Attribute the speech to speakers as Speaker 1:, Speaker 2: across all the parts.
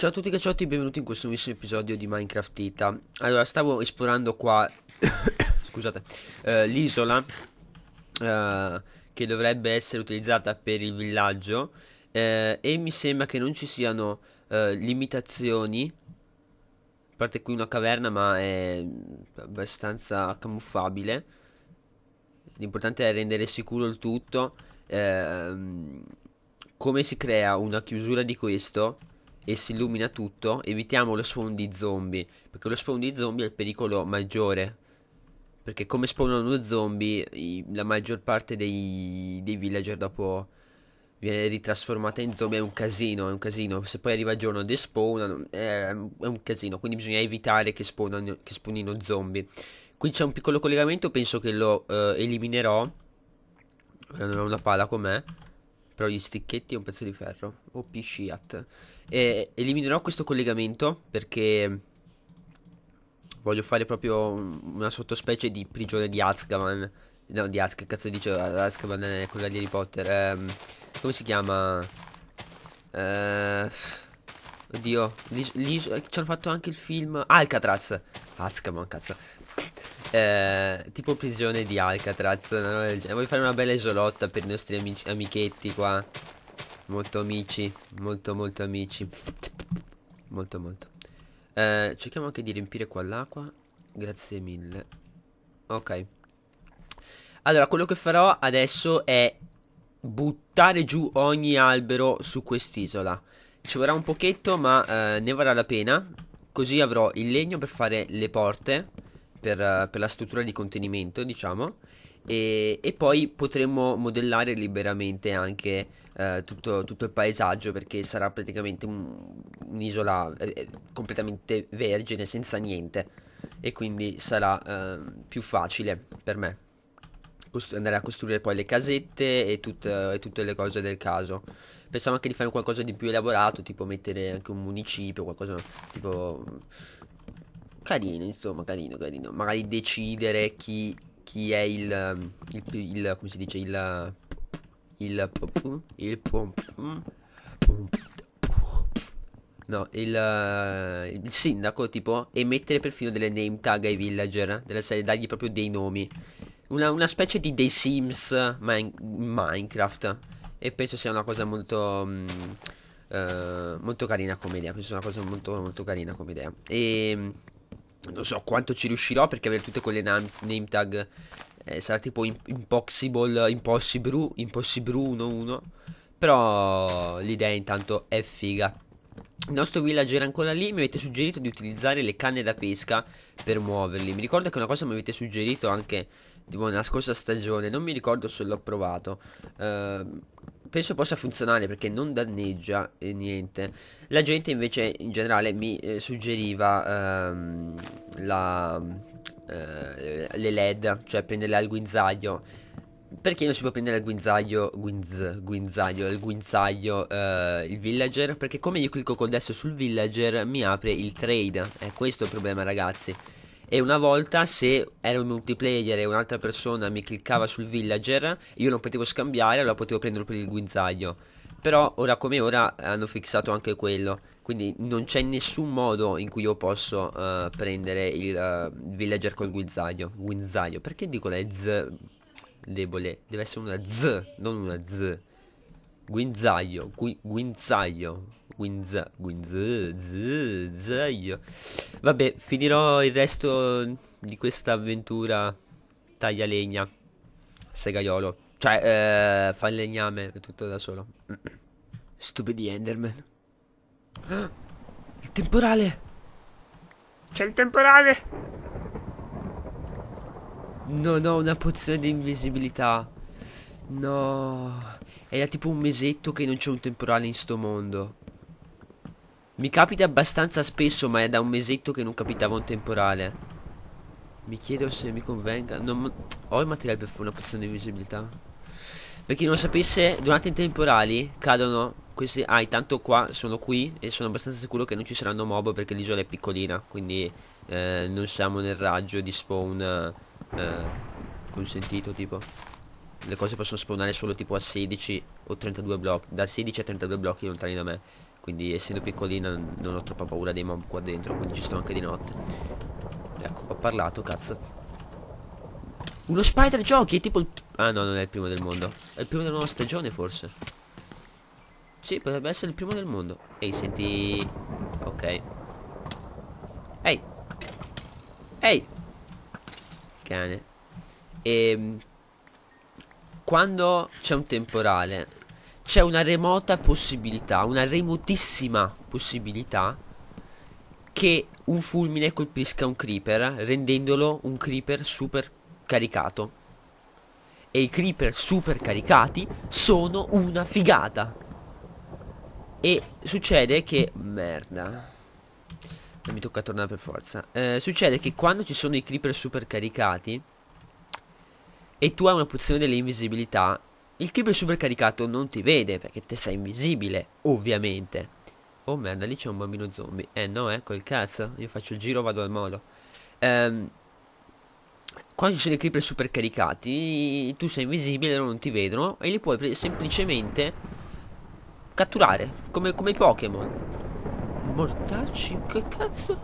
Speaker 1: Ciao a tutti cacciotti benvenuti in questo nuovissimo episodio di Minecraft Ita Allora, stavo esplorando qua, scusate, eh, l'isola eh, che dovrebbe essere utilizzata per il villaggio eh, E mi sembra che non ci siano eh, limitazioni A parte qui una caverna ma è abbastanza camuffabile L'importante è rendere sicuro il tutto ehm, Come si crea una chiusura di questo e si illumina tutto, evitiamo lo spawn di zombie, perché lo spawn di zombie è il pericolo maggiore. Perché come spawnano zombie, i, la maggior parte dei, dei villager dopo viene ritrasformata in zombie è un casino, è un casino. Se poi arriva il giorno e spawnano, è, un casino. Quindi bisogna evitare che, spawnano, che spawnino zombie. Qui c'è un piccolo collegamento, penso che lo eh, eliminerò. Ora non ho una pala con me. Però gli sticchetti e un pezzo di ferro. OP Shiat. E eliminerò questo collegamento perché voglio fare proprio una sottospecie di prigione di Azkaban. No, di Azkaban, cazzo dice Azkaban è quella di Harry Potter. Ehm, come si chiama? Ehm, oddio, lì, ci hanno fatto anche il film Alcatraz. Azkaban, cazzo. Ehm, tipo prigione di Alcatraz. No? Voglio fare una bella isolotta per i nostri amici, amichetti qua. Molto amici, molto molto amici. Molto molto. Eh, cerchiamo anche di riempire qua l'acqua. Grazie mille. Ok. Allora, quello che farò adesso è buttare giù ogni albero su quest'isola. Ci vorrà un pochetto, ma eh, ne varrà la pena. Così avrò il legno per fare le porte, per, per la struttura di contenimento, diciamo. E, e poi potremo modellare liberamente anche eh, tutto, tutto, il paesaggio perché sarà praticamente un, un'isola eh, eh completamente vergine, senza niente e quindi sarà ehm, più facile per me costru- andare a costruire poi le casette e, tut- e tutte le cose del caso. Pensavo anche di fare qualcosa di più elaborato, tipo mettere anche un municipio, qualcosa tipo carino, insomma, carino, carino. Magari decidere chi, chi è il, il, il, come si dice, il, il il No, il, eh, il sindaco tipo e mettere perfino delle name tag ai villager eh, della serie, dargli proprio dei nomi. Una, una specie di dei Sims in Minecraft. E penso sia una cosa molto. Mh, mm, eh, molto carina come idea. Penso sia una cosa molto, molto carina come idea. E ehm, non so quanto ci riuscirò perché avere tutte quelle name tag eh, sarà tipo Impossible, Impossible, Impossible 1-1, però l'idea intanto è figa. Il nostro villager ancora lì mi avete suggerito di utilizzare le canne da pesca per muoverli. Mi ricordo che una cosa mi avete suggerito anche tipo, nella scorsa stagione, non mi ricordo se l'ho provato. Uh, penso possa funzionare perché non danneggia eh, niente. La gente invece in generale mi eh, suggeriva ehm, la, eh, le led, cioè prenderle al guinzaglio. Perché non si può prendere al guinzaglio, guinz, guinzaglio, al guinzaglio eh, il villager? Perché come io clicco col destro sul villager mi apre il trade. È questo il problema ragazzi. E una volta se era un multiplayer e un'altra persona mi cliccava sul villager, io non potevo scambiare, allora potevo prenderlo per il guinzaglio. Però ora come ora hanno fissato anche quello. Quindi non c'è nessun modo in cui io posso uh, prendere il uh, villager col guinzaglio. Guinzaglio. Perché dico la Z debole? Deve essere una Z, non una Z. Guinzaglio. Gui, guinzaglio. Guinz, guinz, z, zaglio. Vabbè, finirò il resto di questa avventura taglia legna segaiolo. Cioè, eh, fa il legname tutto da solo. Stupidi Enderman. il temporale! C'è il temporale! Non ho una pozione di invisibilità. No. È da tipo un mesetto che non c'è un temporale in sto mondo. Mi capita abbastanza spesso, ma è da un mesetto che non capitava un temporale. Mi chiedo se mi convenga. Non ho il materiale per fare una pozione di invisibilità. Per chi non sapesse, durante i temporali cadono questi... Ah, intanto qua sono qui e sono abbastanza sicuro che non ci saranno mob perché l'isola è piccolina, quindi eh, non siamo nel raggio di spawn eh, consentito, tipo. Le cose possono spawnare solo tipo a 16 o 32 blocchi, da 16 a 32 blocchi lontani da me. Quindi essendo piccolina non ho troppa paura dei mob qua dentro, quindi ci sto anche di notte. Ecco, ho parlato, cazzo. Uno spider giochi è tipo il... Ah no, non è il primo del mondo. È il primo della nuova stagione forse. Sì, potrebbe essere il primo del mondo. Ehi, senti... Ok. Ehi. Ehi. Cane. E... Ehm, quando c'è un temporale, c'è una remota possibilità, una remotissima possibilità che un fulmine colpisca un creeper, rendendolo un creeper super caricato. E i creeper super caricati sono una figata. E succede che... Merda. Non mi tocca tornare per forza. Eh, succede che quando ci sono i creeper super caricati e tu hai una pozione dell'invisibilità, il creeper super caricato non ti vede perché te sei invisibile, ovviamente. Oh merda, lì c'è un bambino zombie. Eh no, ecco eh, il cazzo. Io faccio il giro, vado al molo. Ehm, quando ci sono i creeper supercaricati, tu sei invisibile, loro non ti vedono e li puoi semplicemente catturare, come, come i Pokémon. Mortacci, che cazzo?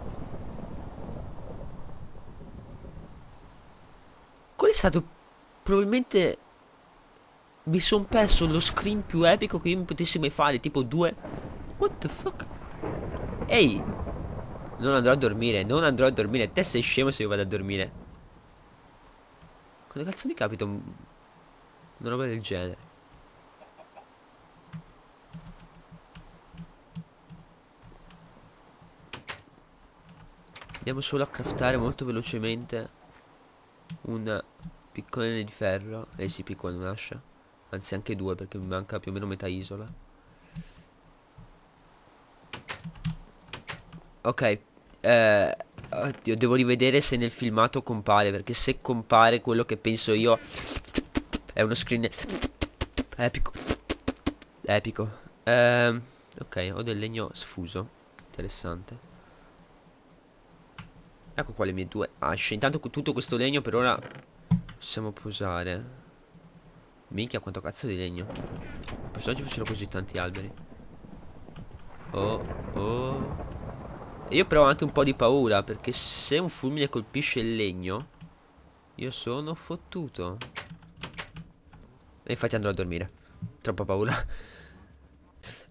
Speaker 1: Qual è stato probabilmente... Mi sono perso lo screen più epico che io mi potessi mai fare, tipo due... What the fuck? Ehi! Non andrò a dormire, non andrò a dormire, te sei scemo se io vado a dormire. Quando cazzo mi capita una roba del genere? Andiamo solo a craftare molto velocemente un piccone di ferro. Eh sì, piccone una ascia. Anzi, anche due perché mi manca più o meno metà isola. Ok. Eh, Oddio, devo rivedere se nel filmato compare, perché se compare quello che penso io è uno screen epico. Epico. Ehm, ok, ho del legno sfuso. Interessante. Ecco qua le mie due asce. Intanto tutto questo legno per ora possiamo posare. Minchia quanto cazzo di legno. Pensavo ci fossero così tanti alberi. Oh, oh io però ho anche un po' di paura, perché se un fulmine colpisce il legno, io sono fottuto. E infatti andrò a dormire. Troppa paura.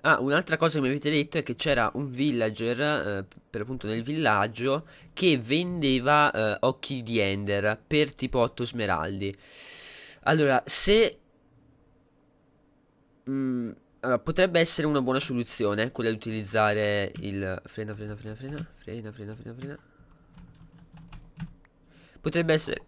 Speaker 1: Ah, un'altra cosa che mi avete detto è che c'era un villager, eh, per appunto nel villaggio, che vendeva eh, occhi di Ender per tipo 8 smeraldi. Allora, se allora, potrebbe essere una buona soluzione quella di utilizzare il... Frena, frena, frena, frena, frena, frena, frena, frena. Potrebbe essere,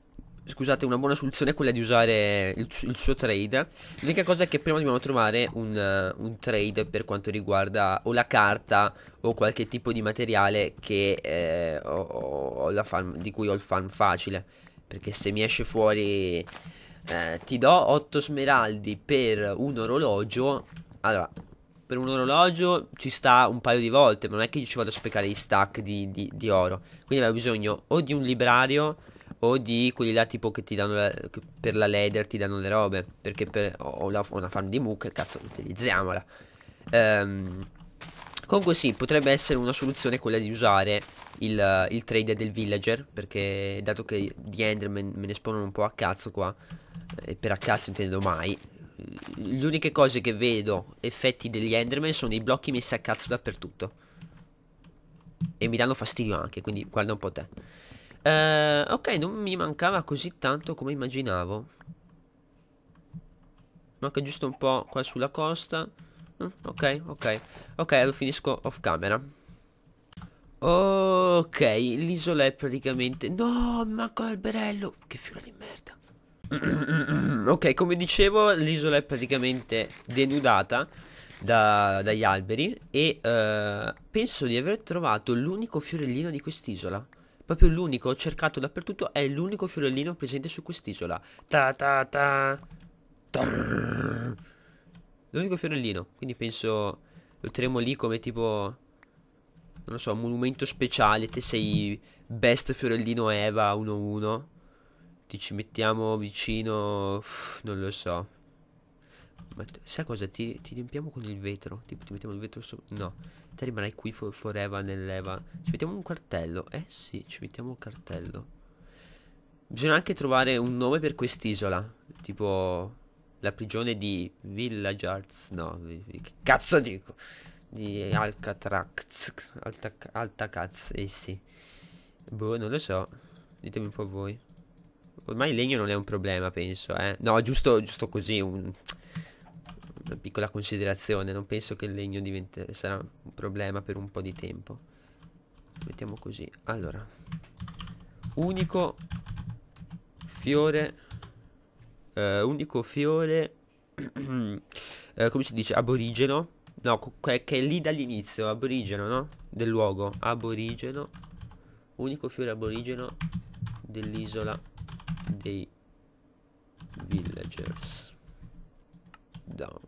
Speaker 1: scusate, una buona soluzione quella di usare il, il suo trade. L'unica cosa è che prima dobbiamo trovare un, uh, un, trade per quanto riguarda o la carta o qualche tipo di materiale che, eh, ho, ho farm, di cui ho il farm facile. Perché se mi esce fuori... Eh, ti do 8 smeraldi per un orologio allora, per un orologio ci sta un paio di volte, ma non è che io ci vado a sprecare gli stack di, di, di oro. Quindi avevo bisogno o di un librario o di quelli là tipo che ti danno la, che per la leader ti danno le robe. Perché per, ho, la, ho una farm di mucche, cazzo, utilizziamola. Ehm, comunque sì, potrebbe essere una soluzione quella di usare il, il trader del villager, perché dato che di Enderman me ne spawnano un po' a cazzo qua, e per a cazzo intendo mai, le uniche cose che vedo effetti degli Enderman sono i blocchi messi a cazzo dappertutto. E mi danno fastidio anche, quindi guarda un po' te. Uh, ok, non mi mancava così tanto come immaginavo. Manca giusto un po' qua sulla costa. Uh, ok, ok. Ok, lo finisco off camera. Ok, l'isola è praticamente... No, manco l'alberello. Che fila di merda ok, come dicevo, l'isola è praticamente denudata da, dagli alberi e eh, penso di aver trovato l'unico fiorellino di quest'isola. Proprio l'unico, ho cercato dappertutto, è l'unico fiorellino presente su quest'isola. Ta ta ta. L'unico fiorellino, quindi penso lo terremo lì come tipo non lo so, monumento speciale, te sei best fiorellino Eva 1-1. Ti ci mettiamo vicino... Non lo so. Ma sai cosa? Ti, ti, riempiamo con il vetro. Tipo, ti mettiamo il vetro sopra. No, te rimarrai qui for, forever nell'eva. Ci mettiamo un cartello. Eh sì, ci mettiamo un cartello. Bisogna anche trovare un nome per quest'isola. Tipo, la prigione di Villagers. No, che cazzo dico? Di Alcatraz. Alta, cazzo eh sì. Boh, non lo so. Ditemi un po' voi. Ormai il legno non è un problema, penso, eh. No, giusto, giusto così, un... una piccola considerazione. Non penso che il legno diventi... sarà un problema per un po' di tempo. Mettiamo così. Allora, unico fiore... Eh, unico fiore... eh, come si dice? Aborigeno. No, che è lì dall'inizio, aborigeno, no? Del luogo, aborigeno. Unico fiore aborigeno dell'isola dei villagers down.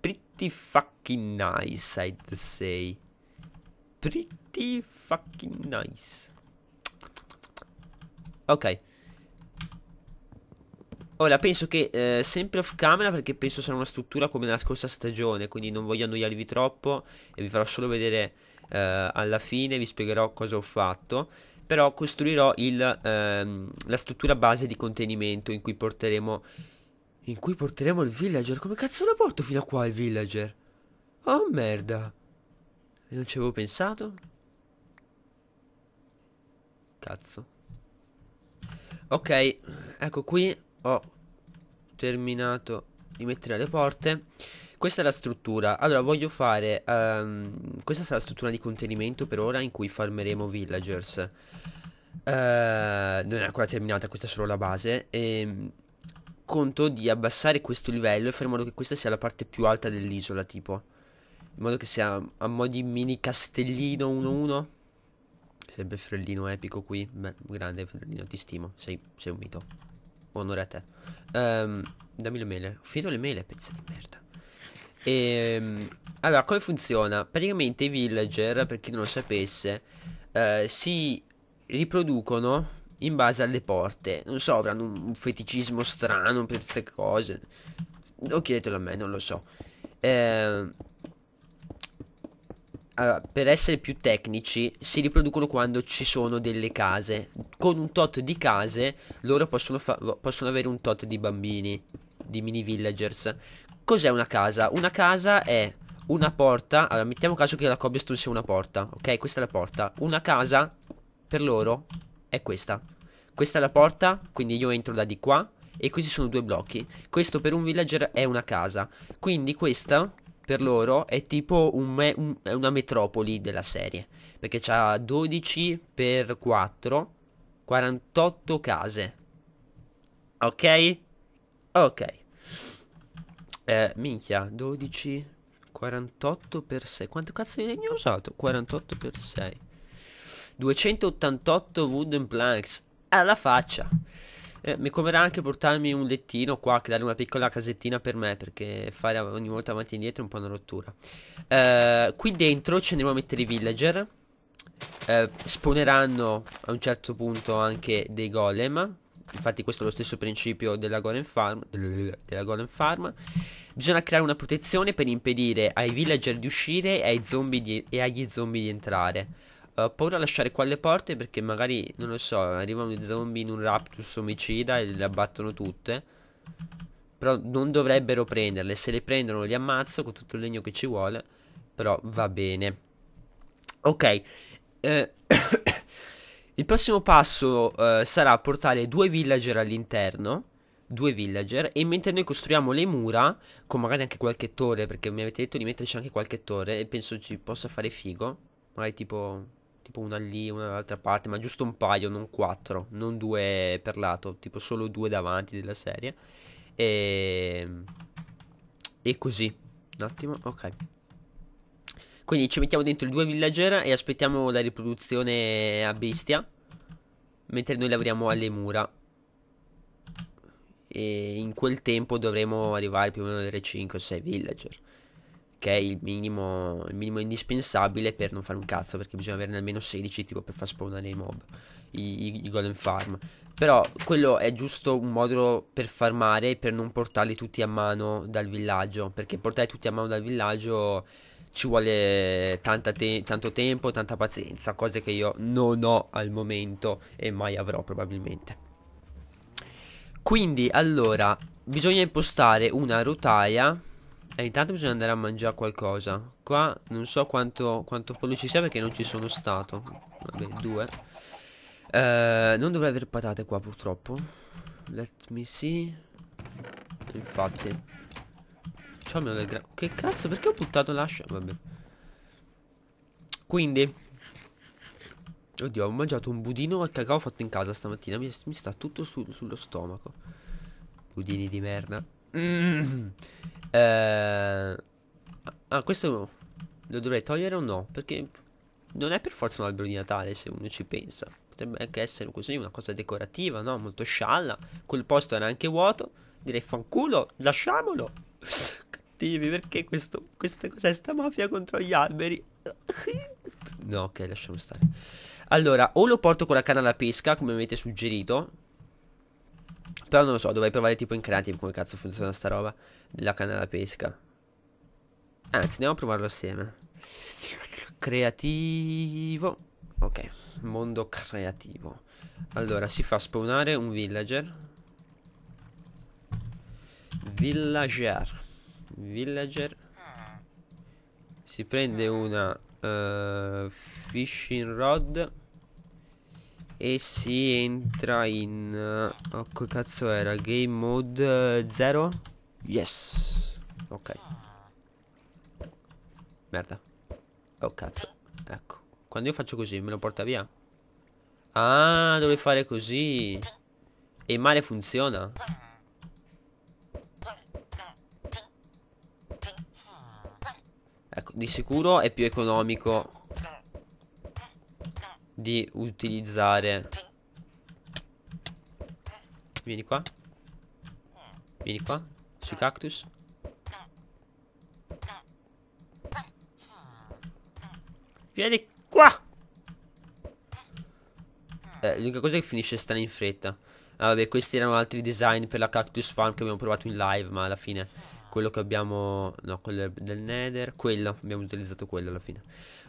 Speaker 1: Pretty fucking nice, I'd say. Pretty fucking nice. Ok. Ora penso che eh, sempre off camera perché penso sarà una struttura come nella scorsa stagione, quindi non voglio annoiarvi troppo e vi farò solo vedere eh, alla fine, vi spiegherò cosa ho fatto però costruirò il, ehm, la struttura base di contenimento in cui porteremo in cui porteremo il villager. Come cazzo lo porto fino a qua il villager? Oh merda. Non ci avevo pensato. Cazzo. Ok, ecco qui ho terminato di mettere le porte. Questa è la struttura. Allora, voglio fare. Um, questa sarà la struttura di contenimento per ora in cui farmeremo villagers. Uh, non è ancora terminata, questa è solo la base. E, ehm, conto di abbassare questo livello e fare in modo che questa sia la parte più alta dell'isola, tipo. In modo che sia a mo' di mini castellino 1-1. Sempre Frellino epico qui. Beh, grande Frellino, ti stimo. Sei, sei un mito. Onore a te. Um, dammi le mele. Ho finito le mele, pezza di merda. E, ehm, allora, come funziona? Praticamente i villager, per chi non lo sapesse, eh, si riproducono in base alle porte. Non so, avranno un, feticismo strano per queste cose. Non chiedetelo a me, non lo so. Eh, allora, per essere più tecnici, si riproducono quando ci sono delle case. Con un tot di case, loro possono, fa- possono avere un tot di bambini, di mini villagers. Cos'è una casa? Una casa è una porta. Allora, mettiamo caso che la cobblestone sia una porta. Ok, questa è la porta. Una casa per loro è questa. Questa è la porta, quindi io entro da di qua. E questi sono due blocchi. Questo per un villager è una casa. Quindi questa per loro è tipo un me un, una metropoli della serie. Perché c'ha 12 per 4, 48 case. Ok? Ok. Eh, minchia, 12, 48 per 6. Quanto cazzo di legno ho usato? 48 per 6. 288 wooden planks. Alla faccia. Eh, mi converrà anche portarmi un lettino qua, creare una piccola casettina per me, perché fare ogni volta avanti e indietro è un po' una rottura. Eh, qui dentro ci andremo a mettere i villager. Eh, spawneranno a un certo punto anche dei golem infatti questo è lo stesso principio della Golden Farm, della Golden Farm. bisogna creare una protezione per impedire ai villager di uscire e, di, e agli zombie di entrare. Ho uh, paura a lasciare qua le porte perché magari, non lo so, arrivano i zombie in un raptus omicida e le abbattono tutte. Però non dovrebbero prenderle, se le prendono li ammazzo con tutto il legno che ci vuole, però va bene. Ok, eh... Il prossimo passo eh, sarà portare due villager all'interno. Due villager. E mentre noi costruiamo le mura, con magari anche qualche torre, perché mi avete detto di metterci anche qualche torre. E penso ci possa fare figo. Magari tipo, tipo una lì, una dall'altra parte. Ma giusto un paio, non quattro. Non due per lato. Tipo solo due davanti della serie. E, ehm, e così. Un attimo, ok. Quindi ci mettiamo dentro due villager e aspettiamo la riproduzione a bestia. Mentre noi lavoriamo alle mura. E in quel tempo dovremo arrivare più o meno alle 5 o 6 villager. Che è il minimo, il minimo, indispensabile per non fare un cazzo. Perché bisogna averne almeno 16 tipo per far spawnare i mob. I, i, i golem farm. Però quello è giusto un modo per farmare. Per non portarli tutti a mano dal villaggio. Perché portare tutti a mano dal villaggio ci vuole te- tanto tempo, tanta pazienza, cose che io non ho al momento e mai avrò probabilmente. Quindi, allora, bisogna impostare una rotaia. E eh, intanto bisogna andare a mangiare qualcosa. Qua non so quanto, quanto pollo ci sia perché non ci sono stato. Vabbè, due. Eh, non dovrei avere patate qua purtroppo. Let me see. Infatti. Facciamolo del grano. Che cazzo, perché ho buttato l'ascia? Vabbè. Quindi. Oddio, ho mangiato un budino al cacao fatto in casa stamattina. Mi, mi sta tutto su, sullo stomaco. Budini di merda. Mm. Eh, ah, questo lo dovrei togliere o no? Perché non è per forza un albero di Natale se uno ci pensa. Potrebbe anche essere così una cosa decorativa, no? Molto scialla. Quel posto era anche vuoto. Direi fanculo, lasciamolo cattivi, perché questo, questa cos'è sta mafia contro gli alberi? No, ok, lasciamo stare. Allora, o lo porto con la canna da pesca, come avete suggerito. Però non lo so, dovrei provare tipo in creative come cazzo funziona sta roba della canna da pesca. Anzi, andiamo a provarlo assieme. Creativo. Ok, mondo creativo. Allora, si fa spawnare un villager. Villager. Villager ah. Si prende ah. una uh, Fishing rod E si entra in uh, oh, che cazzo era? Game mode 0? Eh, yes Ok Merda Oh cazzo Ecco Quando io faccio così me lo porta via? Ah, dove fare così E male funziona Ecco, di sicuro è più economico di utilizzare. Vieni qua. Vieni qua, sui cactus. Vieni qua! Eh, l'unica cosa è che finisce strana in fretta. Ah, vabbè, questi erano altri design per la cactus farm che abbiamo provato in live, ma alla fine quello che abbiamo no quello del nether quello abbiamo utilizzato quello alla fine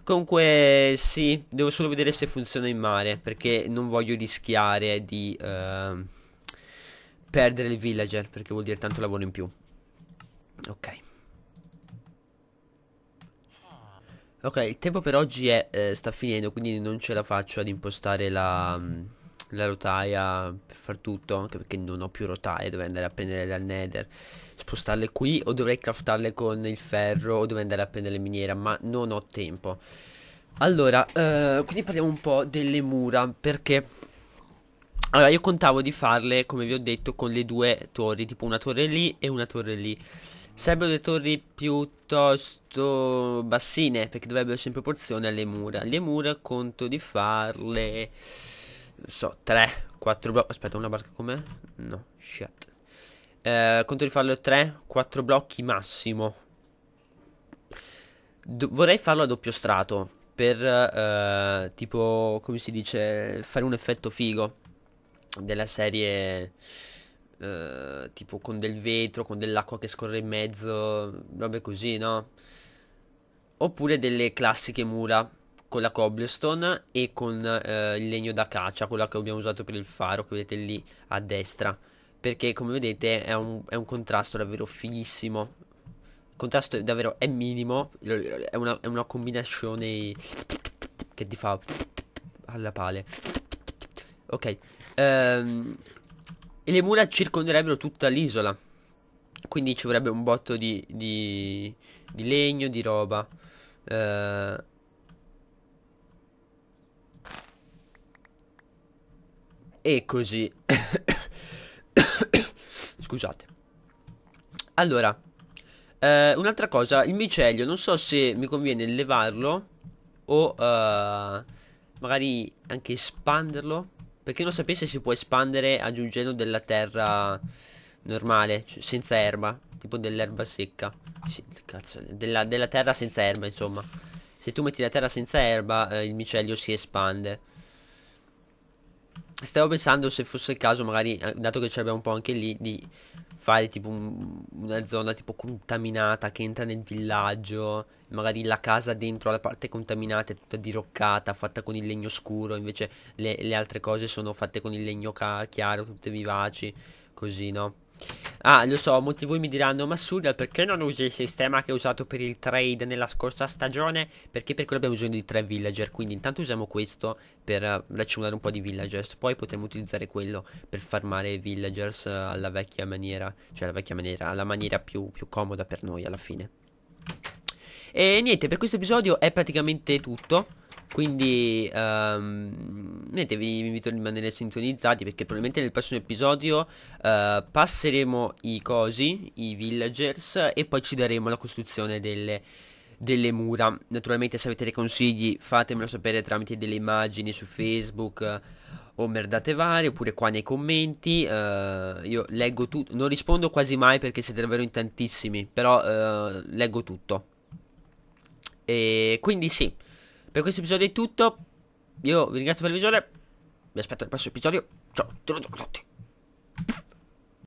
Speaker 1: comunque sì devo solo vedere se funziona in mare perché non voglio rischiare di uh, perdere il villager perché vuol dire tanto lavoro in più ok ok il tempo per oggi è, eh, sta finendo quindi non ce la faccio ad impostare la mm, la rotaia per far tutto, anche perché non ho più rotaie, dovrei andare a prendere dal nether, spostarle qui o dovrei craftarle con il ferro o dovrei andare a prendere le miniera, ma non ho tempo. Allora, eh, quindi parliamo un po' delle mura, perché... Allora, io contavo di farle, come vi ho detto, con le due torri, tipo una torre lì e una torre lì. Sarebbero delle torri piuttosto bassine, perché dovrebbero essere in proporzione alle mura. Le mura conto di farle non so, 3, 4 blocchi. Aspetta, una barca com'è? No, shit. Eh, conto di farlo 3, 4 blocchi massimo. Do vorrei farlo a doppio strato. Per eh, tipo, come si dice, fare un effetto figo. Della serie. Eh, tipo con del vetro, con dell'acqua che scorre in mezzo. Robe così, no? Oppure delle classiche mura con la cobblestone e con eh, il legno da caccia, quella che abbiamo usato per il faro che vedete lì a destra. Perché come vedete è un, è un contrasto davvero fighissimo. Il contrasto è davvero è minimo, è una, è una combinazione che ti fa alla pale. Ok. Um, e le mura circonderebbero tutta l'isola. Quindi ci vorrebbe un botto di, di, di legno, di roba. Uh, E così. Scusate. Allora, eh, un'altra cosa, il micelio, non so se mi conviene levarlo o eh, magari anche espanderlo. Perché non sapesse si può espandere aggiungendo della terra normale, cioè senza erba, tipo dell'erba secca. Sì, cazzo, della, della, terra senza erba, insomma. Se tu metti la terra senza erba, eh, il micelio si espande. Stavo pensando se fosse il caso, magari, eh, dato che ce l'abbiamo un po' anche lì, di fare tipo un, una zona tipo contaminata che entra nel villaggio, magari la casa dentro la parte contaminata è tutta diroccata, fatta con il legno scuro, invece le, le altre cose sono fatte con il legno ca- chiaro, tutte vivaci, così, no? Ah, lo so, molti di voi mi diranno, ma Surial, perché non usi il sistema che ho usato per il trade nella scorsa stagione? Perché per quello abbiamo bisogno di tre villager, quindi intanto usiamo questo per eh, raccimolare un po' di villagers, poi potremo utilizzare quello per farmare villagers eh, alla vecchia maniera, cioè alla vecchia maniera, alla maniera più, più comoda per noi alla fine. E niente, per questo episodio è praticamente tutto. Quindi, um, niente, vi, invito a rimanere sintonizzati perché probabilmente nel prossimo episodio uh, passeremo i cosi, i villagers, e poi ci daremo la costruzione delle, delle mura. Naturalmente, se avete dei consigli, fatemelo sapere tramite delle immagini su Facebook eh, o merdate varie, oppure qua nei commenti. Uh, io leggo tutto, non rispondo quasi mai perché siete davvero in tantissimi, però uh, leggo tutto. E quindi sì. Per questo episodio è tutto. Io vi ringrazio per il visione. Vi aspetto al prossimo episodio. Ciao, te lo dico a tutti.